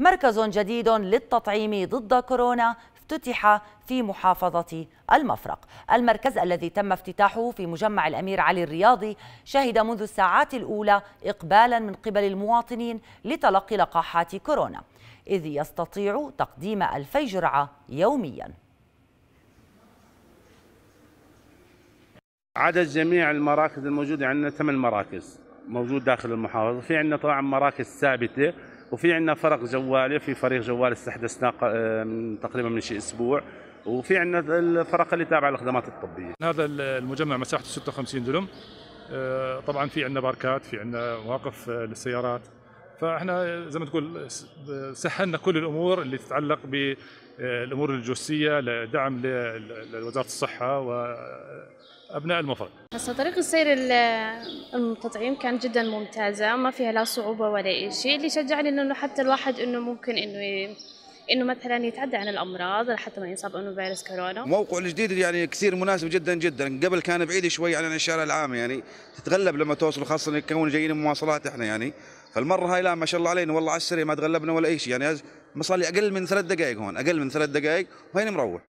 مركز جديد للتطعيم ضد كورونا افتتح في محافظة المفرق المركز الذي تم افتتاحه في مجمع الأمير علي الرياضي شهد منذ الساعات الأولى إقبالا من قبل المواطنين لتلقي لقاحات كورونا إذ يستطيع تقديم ألفي جرعة يومياً عدد جميع المراكز الموجودة عندنا ثمان مراكز موجود داخل المحافظة في عندنا طبعا مراكز ثابتة وفي عندنا فرق جواله في فريق جوال استحدثناه آه، من تقريبا من شي اسبوع وفي عندنا الفرق اللي تابعه للخدمات الطبيه. هذا المجمع مساحته 56 دلم آه، طبعا في عندنا باركات في عندنا مواقف آه، للسيارات فاحنا زي ما تقول سهلنا كل الامور اللي تتعلق بالامور الجوسيه لدعم لوزاره الصحه وابناء المفرق. هسا طريق السير المنقطعين كان جدا ممتازه ما فيها لا صعوبه ولا اي شيء اللي شجعني انه حتى الواحد انه ممكن انه انه مثلا يتعدى عن الامراض لحتى ما يصاب انه فيروس كورونا موقعه الجديد يعني كثير مناسب جدا جدا قبل كان بعيد شوي عن الشارع العام يعني تتغلب لما توصل خاصه كون جايين مواصلات احنا يعني فالمره هاي لا ما شاء الله علينا والله على السريع ما تغلبنا ولا اي شيء يعني ما صار لي اقل من ثلاث دقائق هون اقل من ثلاث دقائق وهيني مروح